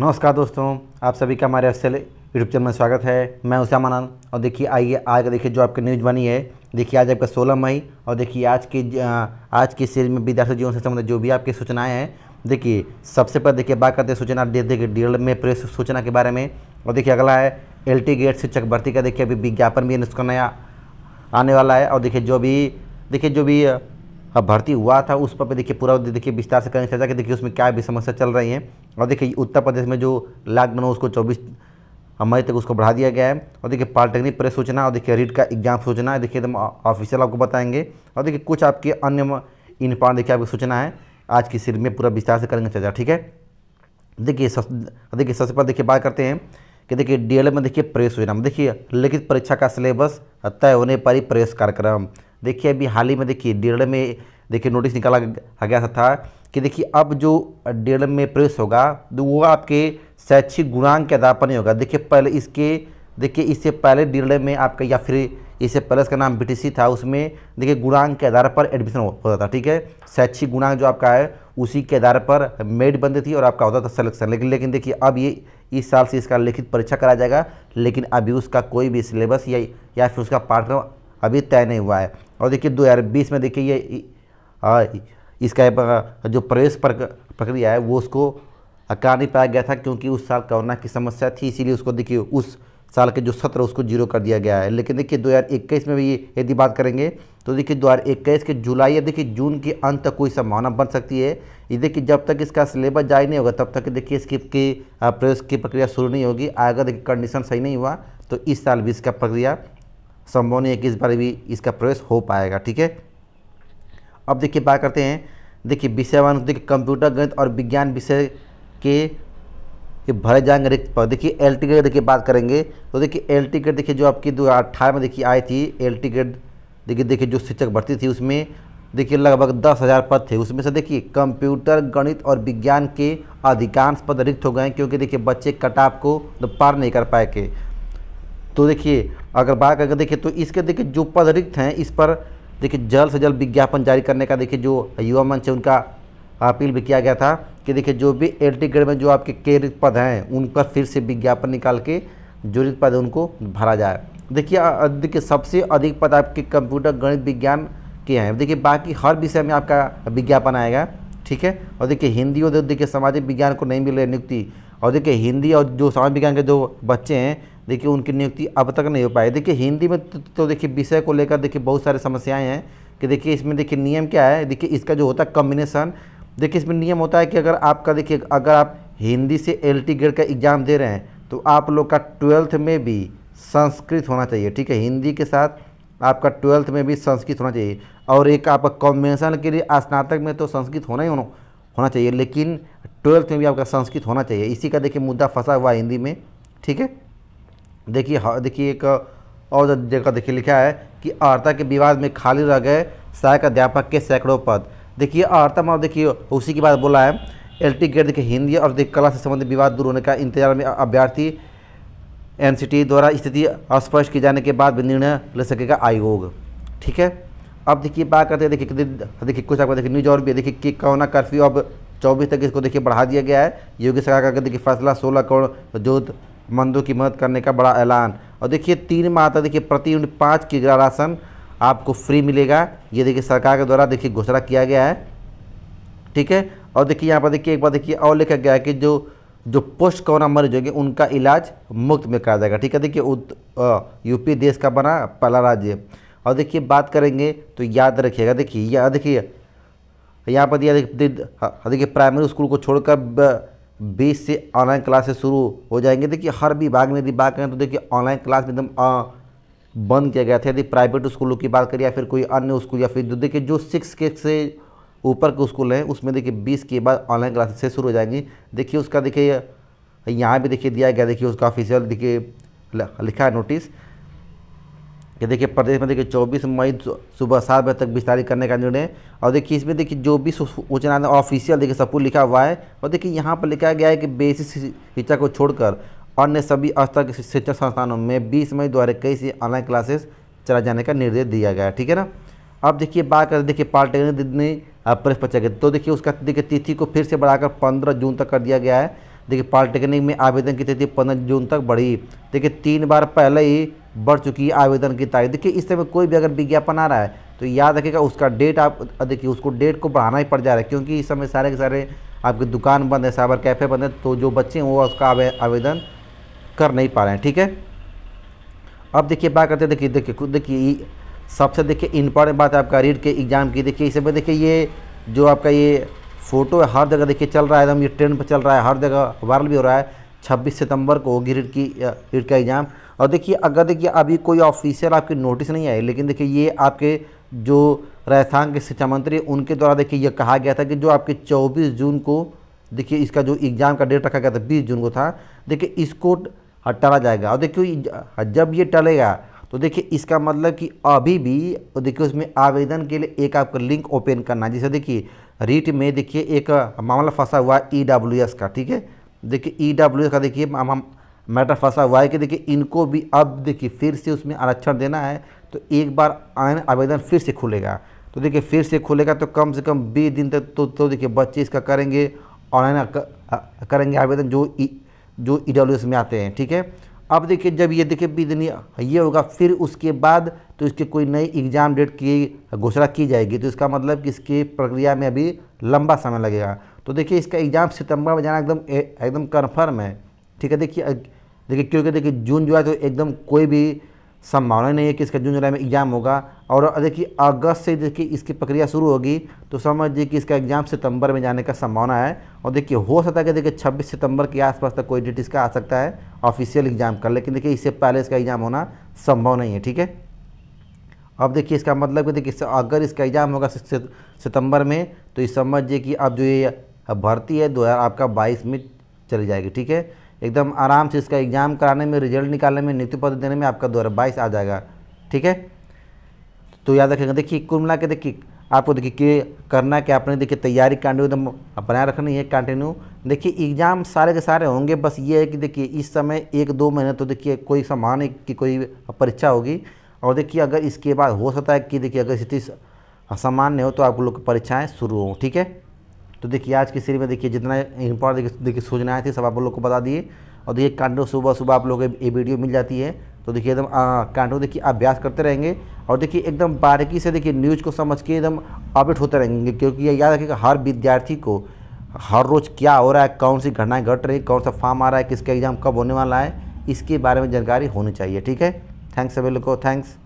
नमस्कार दोस्तों आप सभी का हमारे असल यूट्यूब चैनल में स्वागत है मैं उषा मानन और देखिए आइए आज देखिए जो आपकी न्यूज़ बनी है देखिए आज आपका सोलह मई और देखिए आज की आज की सीरीज में विद्यार्थी जीवन से संबंधित जो भी आपकी सूचनाएं हैं देखिए सबसे पहले देखिए बात करते हैं सूचना देखिए डीएल में प्रेस सूचना के बारे में और देखिए अगला है एल गेट शिक्षक भर्ती का देखिए अभी विज्ञापन भी इसका नया आने वाला है और देखिए जो भी देखिए जो भी अब भर्ती हुआ था उस पर देखिए पूरा देखिए विस्तार से करेंगे चर्चा कि देखिए उसमें क्या भी समस्या चल रही है और देखिए उत्तर प्रदेश में जो लॉकडाउन उसको चौबीस मई तक उसको बढ़ा दिया गया है और देखिए पॉलिटेक्निक प्रेस सूचना और देखिए रीट का एग्जाम सूचना है देखिए एकदम ऑफिशियल आपको बताएंगे और देखिए कुछ आपके अन्य इन पार देखिए आपकी सूचना है आज की सिर में पूरा विस्तार से करेंगे चर्चा ठीक है देखिए देखिए सबसे पहले देखिए बात करते हैं कि देखिए डी e में देखिए प्रेस योजना देखिए लिखित परीक्षा का सिलेबस तय होने पर ही प्रेस कार्यक्रम देखिए अभी हाल ही में देखिए डेढ़ में देखिए नोटिस निकाला गया था कि देखिए अब जो डेढ़ में प्रवेश होगा तो वो आपके शैक्षिक गुणांक के आधार पर नहीं होगा देखिए पहले इसके देखिए इससे पहले डेढ़ में आपका या फिर इससे पहले इसका नाम बी था उसमें देखिए गुणांक के आधार पर एडमिशन होता था ठीक है शैक्षिक गुणांक जो आपका है उसी के आधार पर मेड बनती थी और आपका होता था सलेक्शन लेकिन लेकिन देखिए अब ये इस साल से इसका लिखित परीक्षा कराया जाएगा लेकिन अभी उसका कोई भी सिलेबस या या फिर उसका पाठ्यक्रम अभी तय नहीं हुआ है और देखिए दो में देखिए ये इसका जो प्रवेश प्रक्रिया है वो उसको कर नहीं पाया गया था क्योंकि उस साल कोरोना की समस्या थी इसीलिए उसको देखिए उस साल के जो सत्र उसको जीरो कर दिया गया है लेकिन देखिए 2021 में भी यदि बात करेंगे तो देखिए 2021 के जुलाई या देखिए जून के अंत तक कोई संभावना बन सकती है ये देखिए जब तक इसका सिलेबस जारी नहीं होगा तब तक देखिए इसकी की प्रवेश की प्रक्रिया शुरू नहीं होगी अगर देखिए कंडीशन सही नहीं हुआ तो इस साल भी इसका प्रक्रिया नहीं है कि इस बार भी इसका प्रवेश हो पाएगा ठीक है अब देखिए बात करते हैं देखिए विषयवान देखिए कंप्यूटर गणित और विज्ञान विषय के कि भरे जाएंगे रिक्त पद देखिए एल टी ग्रेड की बात करेंगे तो देखिए एल टी ग्रेड देखिए जो आपकी दो अट्ठारह में देखिए आई थी एल टी ग्रेड देखिए देखिए जो शिक्षक भर्ती थी उसमें देखिए लगभग दस हज़ार पद थे उसमें से देखिए कंप्यूटर गणित और विज्ञान के अधिकांश पद रिक्त हो गए क्योंकि देखिए बच्चे कटाप को तो पार नहीं कर पाए के तो देखिए अगर बात अगर देखिए तो इसके देखिए जो पद रिक्त हैं इस पर देखिए जल्द से जल्द विज्ञापन जारी करने का देखिए जो युवा मंच है उनका अपील भी किया गया था कि देखिए जो भी एल टी ग्रेड में जो आपके के रिक्त पद हैं उन पर फिर से विज्ञापन निकाल के जो रिक्त पद उनको भरा जाए देखिए देखिए सबसे अधिक पद आपके कंप्यूटर गणित विज्ञान के हैं देखिए बाकी हर विषय में आपका विज्ञापन आएगा ठीक है और देखिए हिंदी और देखिए सामाजिक विज्ञान को नहीं मिल रही नियुक्ति और देखिए हिंदी और जो सामाजिक विज्ञान के जो बच्चे हैं देखिए उनकी नियुक्ति अब तक नहीं हो पाई देखिए हिंदी में तो, तो देखिए विषय को लेकर देखिए बहुत सारे समस्याएं हैं कि देखिए इसमें देखिए नियम क्या है देखिए इसका जो होता है कम्बिनेशन देखिए इसमें नियम होता है कि अगर आपका देखिए अगर आप हिंदी से एल ग्रेड का एग्ज़ाम दे रहे हैं तो आप लोग का ट्वेल्थ में भी संस्कृत होना चाहिए ठीक है हिंदी के साथ आपका ट्वेल्थ में भी संस्कृत होना चाहिए और एक आपका कॉम्बिनेशन के लिए स्नातक में तो संस्कृत होना ही होना होना चाहिए लेकिन ट्वेल्थ में भी आपका संस्कृत होना चाहिए इसी का देखिए मुद्दा फंसा हुआ हिंदी में ठीक है देखिए हाँ, देखिए एक और जगह देखिए लिखा है कि आर्ता के विवाद में खाली रह गए सहायक अध्यापक के सैकड़ों पद देखिए आर्ता मतलब देखिए उसी की बात बोला है एल टी गेट देखिए हिंदी और देखिए कला से संबंधित विवाद दूर होने का इंतजार में अभ्यर्थी एन द्वारा स्थिति स्पष्ट किए जाने के बाद भी निर्णय ले सकेगा आयोग ठीक है अब देखिए बात करते हैं देखिए देखिए कुछ आपको देखिए न्यूज और भी देखिए कि कोरोना कर्फ्यू अब चौबीस तक इसको देखिए बढ़ा दिया गया है योगी सरकार का देखिए फैसला सोलह करोड़ जो मंदों की मदद करने का बड़ा ऐलान और देखिए तीन माह तक देखिए प्रति यूनिट पाँच किलो राशन आपको फ्री मिलेगा ये देखिए सरकार के द्वारा देखिए घोषणा किया गया है ठीक है और देखिए यहाँ पर देखिए एक बार देखिए और लिखा गया है कि जो जो पोस्ट कोरोना मरीज होंगे उनका इलाज मुफ्त में कराया जाएगा ठीक है देखिए यूपी देश का बना पहला राज्य और देखिए बात करेंगे तो याद रखिएगा देखिए या देखिए यहाँ पर दिया देखिए हाँ, प्राइमरी स्कूल को छोड़कर बीस से ऑनलाइन क्लासेस शुरू हो जाएंगे देखिए हर विभाग में यदि बात करें तो देखिए ऑनलाइन क्लास एकदम बंद किया गया था यदि प्राइवेट स्कूलों की बात करें या फिर कोई अन्य स्कूल या फिर जो देखिए जो सिक्स के से ऊपर के स्कूल हैं उसमें देखिए बीस के बाद ऑनलाइन क्लासेस शुरू हो जाएंगी देखिए उसका देखिए यहाँ भी देखिए दिया गया देखिए उसका ऑफिशियल देखिए लिखा है नोटिस कि देखिए प्रदेश में देखिए 24 मई सुबह सात बजे तक विस्तारित करने का निर्णय और देखिए इसमें देखिए जो भी उच्च न्यायालय ऑफिशियल देखिए सब कुछ लिखा हुआ है और देखिए यहाँ पर लिखा गया है कि बेसिक शिक्षा को छोड़कर अन्य सभी स्तर के शिक्षण संस्थानों में बीस मई दो हज़ार से ऑनलाइन क्लासेस चलाए जाने का निर्देश दिया गया ठीक है ना अब देखिए बात करें देखिए पॉलिटेक्निक ने प्रेस पर तो देखिए उसका देखिए तिथि को फिर से बढ़ाकर पंद्रह जून तक कर दिया गया है देखिए पॉलिटेक्निक में आवेदन की तिथि पंद्रह जून तक बढ़ी देखिए तीन बार पहले ही बढ़ चुकी है आवेदन की तारीख देखिए इस समय कोई भी अगर विज्ञापन आ रहा है तो याद रखिएगा उसका डेट आप देखिए उसको डेट को बढ़ाना ही पड़ जा रहा है क्योंकि इस समय सारे के सारे आपकी दुकान बंद है साइबर कैफ़े बंद है तो जो बच्चे हैं वो उसका आवेदन कर नहीं पा रहे हैं ठीक है अब देखिए बात करते हैं देखिए देखिए देखिए सबसे देखिए इम्पॉर्टेंट बात है आपका रीड के एग्ज़ाम की देखिए इस समय देखिए ये जो आपका ये फ़ोटो है हर जगह देखिए चल रहा है एकदम ये ट्रेंड पर चल रहा है हर जगह वायरल भी हो रहा है छब्बीस सितंबर को होगी रीड की रीड का एग्ज़ाम और देखिए अगर देखिए अभी कोई ऑफिशियल आपकी नोटिस नहीं आई लेकिन देखिए ये आपके जो राजस्थान के शिक्षा मंत्री उनके द्वारा देखिए यह कहा गया था कि जो आपके 24 जून को देखिए इसका जो एग्ज़ाम का डेट रखा गया था 20 जून को था देखिए इसको टाला जाएगा और देखिए हाँ, जब ये टलेगा तो देखिए इसका मतलब कि अभी भी देखिए उसमें आवेदन के लिए एक आपका लिंक ओपन करना है जैसे देखिए रीट में देखिए एक मामला फंसा हुआ ई e का ठीक है देखिए ई e का देखिए मैटर फंसा हुआ है कि देखिए इनको भी अब देखिए फिर से उसमें आरक्षण देना है तो एक बार आयन आवेदन फिर से खुलेगा तो देखिए फिर से खुलेगा तो कम से कम बीस दिन तक तो तो देखिए बच्चे इसका करेंगे ऑनलाइन करेंगे आवेदन जो इ, जो ई e डब्ल्यू में आते हैं ठीक है अब देखिए जब ये देखिए बीस दिन ये होगा फिर उसके बाद तो इसके कोई नई एग्ज़ाम डेट की घोषणा की जाएगी तो इसका मतलब कि इसकी प्रक्रिया में अभी लंबा समय लगेगा तो देखिए इसका एग्ज़ाम सितंबर में जाना एकदम एकदम कन्फर्म है ठीक है देखिए देखिए क्योंकि देखिए जून जुलाई तो एकदम कोई भी संभावना नहीं है कि इसका जून जुलाई में एग्ज़ाम होगा और देखिए अगस्त से देखिए इसकी प्रक्रिया शुरू होगी तो समझ लीजिए कि इसका एग्ज़ाम सितंबर में जाने का संभावना है और देखिए हो सकता है कि देखिए 26 सितंबर के आसपास तक कोई डेट इसका आ सकता है ऑफिशियल एग्ज़ाम का लेकिन देखिए इससे पहले इसका एग्ज़ाम होना संभव नहीं है ठीक है अब देखिए इसका मतलब कि देखिए अगर इसका एग्ज़ाम होगा सितंबर में तो ये समझिए कि अब जो ये भर्ती है दो आपका बाईस में चली जाएगी ठीक है एकदम आराम से इसका एग्ज़ाम कराने में रिजल्ट निकालने में नियुक्ति पत्र देने में आपका दो बाईस आ जाएगा ठीक है तो याद रखेंगे देखिए कुल मिला के देखिए आपको देखिए कि करना क्या आपने देखिए तैयारी कंटिन्यू एकदम बनाए रखनी है कंटिन्यू देखिए एग्ज़ाम सारे के सारे होंगे बस ये है कि देखिए इस समय एक दो महीने तो देखिए कोई समान की कोई परीक्षा होगी और देखिए अगर इसके बाद हो सकता है कि देखिए अगर स्थिति सामान्य हो तो आप लोग परीक्षाएँ शुरू हों ठीक है तो देखिए आज की सीरीज में देखिए जितना इंपॉर्टेंट देखिए सूचनाएँ थी सब आप लोग को बता दिए और देखिए कांटो सुबह सुबह आप लोग ये वीडियो मिल जाती है तो देखिए एकदम कांटो देखिए अभ्यास करते रहेंगे और देखिए एकदम बारीकी से देखिए न्यूज़ को समझ के एकदम अपडेट होते रहेंगे क्योंकि ये याद रखिएगा हर विद्यार्थी को हर रोज़ क्या हो रहा है कौन सी घटनाएँ घट रही कौन सा फॉर्म आ रहा है किसका एग्ज़ाम कब होने वाला है इसके बारे में जानकारी होनी चाहिए ठीक है थैंक्स सभी लोग को थैंक्स